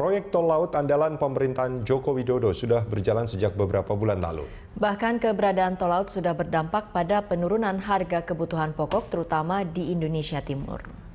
Proyek tol laut andalan pemerintahan Joko Widodo sudah berjalan sejak beberapa bulan lalu. Bahkan keberadaan tol laut sudah berdampak pada penurunan harga kebutuhan pokok terutama di Indonesia Timur.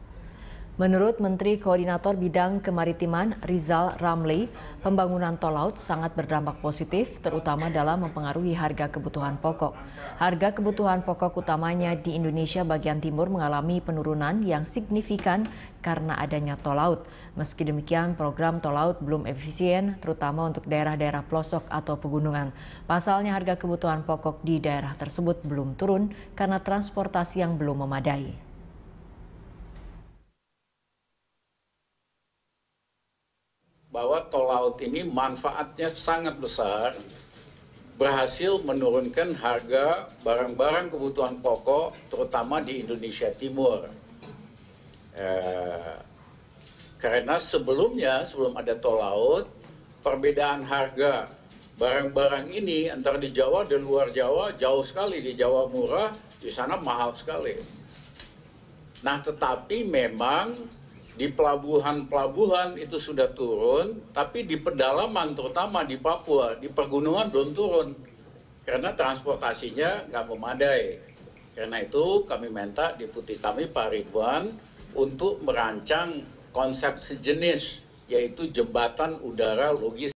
Menurut Menteri Koordinator Bidang Kemaritiman Rizal Ramli, pembangunan tol laut sangat berdampak positif terutama dalam mempengaruhi harga kebutuhan pokok. Harga kebutuhan pokok utamanya di Indonesia bagian timur mengalami penurunan yang signifikan karena adanya tol laut. Meski demikian, program tol laut belum efisien terutama untuk daerah-daerah pelosok atau pegunungan. Pasalnya harga kebutuhan pokok di daerah tersebut belum turun karena transportasi yang belum memadai. bahwa tol laut ini manfaatnya sangat besar berhasil menurunkan harga barang-barang kebutuhan pokok terutama di Indonesia Timur. Eh, karena sebelumnya sebelum ada tol laut perbedaan harga barang-barang ini antara di Jawa dan luar Jawa jauh sekali di Jawa murah di sana mahal sekali. Nah tetapi memang di pelabuhan-pelabuhan itu sudah turun, tapi di pedalaman terutama di Papua, di pegunungan belum turun karena transportasinya nggak memadai. Karena itu kami minta deputi kami Pak Ridwan untuk merancang konsep sejenis yaitu jembatan udara logis